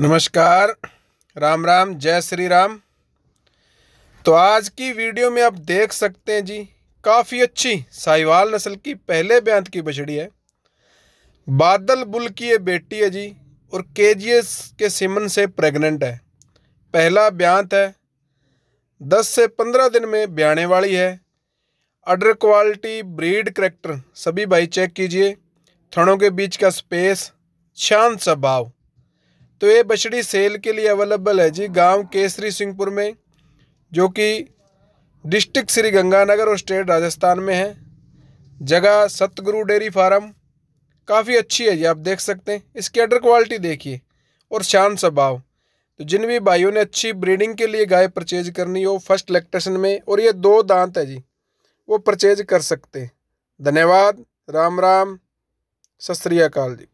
नमस्कार राम राम जय श्री राम तो आज की वीडियो में आप देख सकते हैं जी काफ़ी अच्छी साहिवाल नस्ल की पहले ब्यांत की बछड़ी है बादल बुल की ये बेटी है जी और के के सिमन से प्रेग्नेंट है पहला ब्यांत है दस से पंद्रह दिन में ब्याने वाली है अडर क्वालिटी ब्रीड करेक्टर सभी भाई चेक कीजिए थनों के बीच का स्पेस शांत स्वभाव तो ये बछड़ी सेल के लिए अवेलेबल है जी गांव केसरी सिंहपुर में जो कि डिस्ट्रिक्ट श्री गंगानगर और स्टेट राजस्थान में है जगह सतगुरु डेयरी फार्म काफ़ी अच्छी है जी आप देख सकते हैं इसकी अडर क्वालिटी देखिए और शान स्वभाव तो जिन भी भाइयों ने अच्छी ब्रीडिंग के लिए गाय परचेज करनी हो फर्स्ट इलेक्ट्रेशन में और ये दो दांत है जी वो परचेज कर सकते हैं धन्यवाद राम राम सत श्रीकाल जी